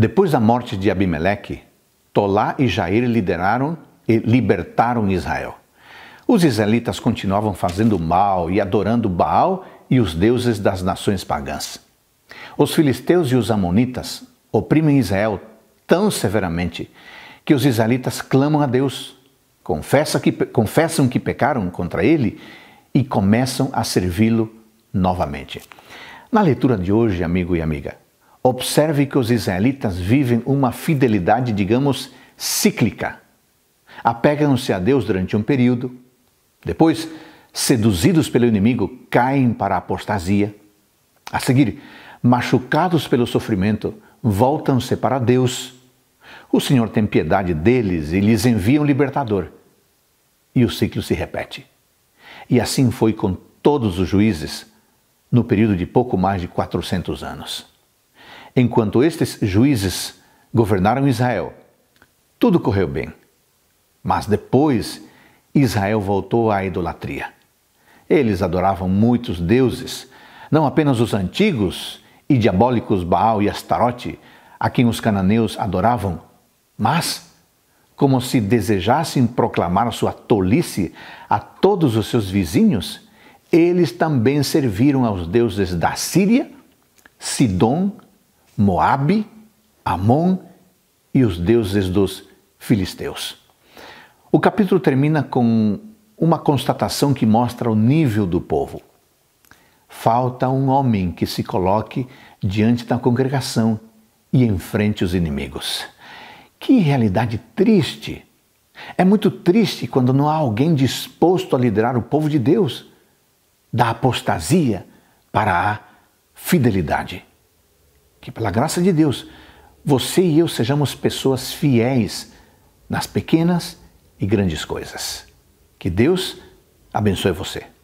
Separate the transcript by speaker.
Speaker 1: Depois da morte de Abimeleque, Tolá e Jair lideraram e libertaram Israel. Os israelitas continuavam fazendo mal e adorando Baal e os deuses das nações pagãs. Os filisteus e os amonitas oprimem Israel tão severamente que os israelitas clamam a Deus, confessam que, confessam que pecaram contra ele e começam a servi-lo novamente. Na leitura de hoje, amigo e amiga, Observe que os israelitas vivem uma fidelidade, digamos, cíclica. Apegam-se a Deus durante um período, depois, seduzidos pelo inimigo, caem para a apostasia. A seguir, machucados pelo sofrimento, voltam-se para Deus. O Senhor tem piedade deles e lhes envia um libertador. E o ciclo se repete. E assim foi com todos os juízes no período de pouco mais de 400 anos. Enquanto estes juízes governaram Israel, tudo correu bem. Mas depois, Israel voltou à idolatria. Eles adoravam muitos deuses, não apenas os antigos e diabólicos Baal e Astarote, a quem os cananeus adoravam, mas como se desejassem proclamar sua tolice a todos os seus vizinhos, eles também serviram aos deuses da Síria, Sidom Moabe, Amon e os deuses dos filisteus. O capítulo termina com uma constatação que mostra o nível do povo. Falta um homem que se coloque diante da congregação e enfrente os inimigos. Que realidade triste! É muito triste quando não há alguém disposto a liderar o povo de Deus da apostasia para a fidelidade que pela graça de Deus, você e eu sejamos pessoas fiéis nas pequenas e grandes coisas. Que Deus abençoe você.